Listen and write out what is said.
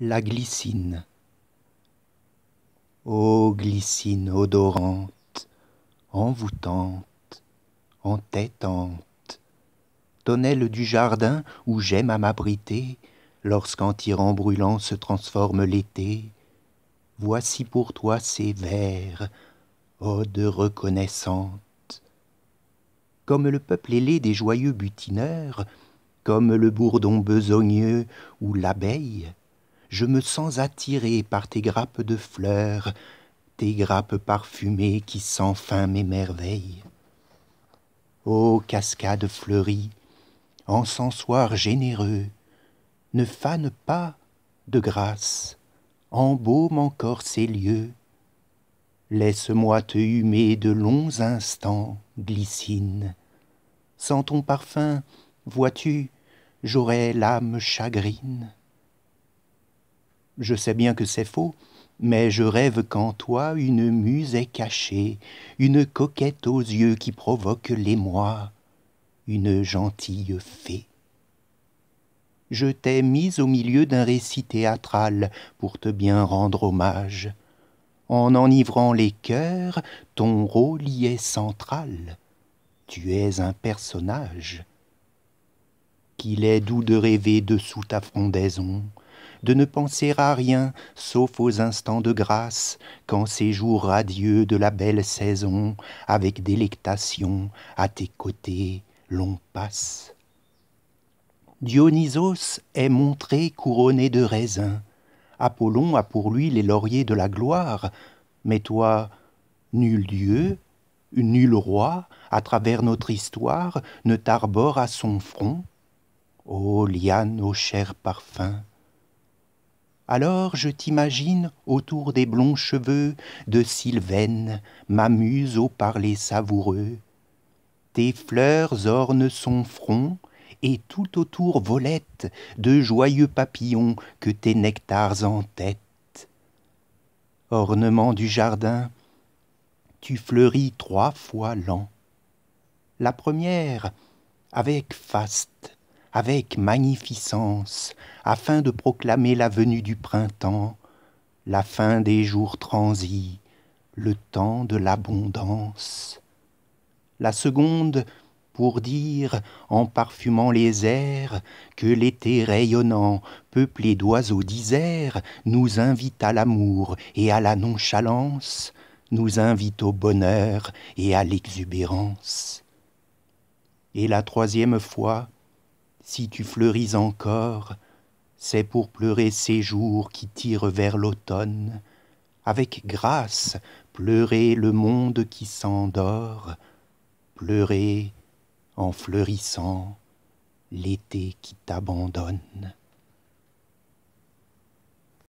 la glycine. Ô glycine odorante, envoûtante, entêtante, tonnelle du jardin où j'aime à m'abriter, lorsqu'en tirant brûlant se transforme l'été, voici pour toi ces vers, ode reconnaissante. Comme le peuple ailé des joyeux butineurs, comme le bourdon besogneux ou l'abeille, je me sens attiré par tes grappes de fleurs, tes grappes parfumées qui sans fin m'émerveillent. Ô cascade fleurie, encensoir généreux, ne fane pas de grâce, embaume encore ces lieux. Laisse-moi te humer de longs instants, glycine. Sans ton parfum, vois-tu, j'aurais l'âme chagrine. Je sais bien que c'est faux, mais je rêve qu'en toi une muse est cachée, une coquette aux yeux qui provoque l'émoi, une gentille fée. Je t'ai mise au milieu d'un récit théâtral pour te bien rendre hommage. En enivrant les cœurs, ton rôle y est central. Tu es un personnage. Qu'il est doux de rêver dessous ta frondaison, de ne penser à rien, sauf aux instants de grâce, quand ces jours radieux de la belle saison, avec délectation, à tes côtés, l'on passe. Dionysos est montré couronné de raisins. Apollon a pour lui les lauriers de la gloire. Mais toi, nul dieu, nul roi, à travers notre histoire, ne t'arbore à son front. Ô liane, ô cher parfum, alors je t'imagine autour des blonds cheveux de Sylvaine, m'amuse au parler savoureux. Tes fleurs ornent son front, et tout autour volettent de joyeux papillons que tes nectars entêtent. Ornement du jardin, tu fleuris trois fois l'an. La première avec faste avec magnificence, afin de proclamer la venue du printemps, la fin des jours transis, le temps de l'abondance. La seconde, pour dire, en parfumant les airs, que l'été rayonnant, peuplé d'oiseaux d'Isère, nous invite à l'amour et à la nonchalance, nous invite au bonheur et à l'exubérance. Et la troisième fois, si tu fleuris encore, c'est pour pleurer ces jours qui tirent vers l'automne, avec grâce pleurer le monde qui s'endort, pleurer en fleurissant l'été qui t'abandonne.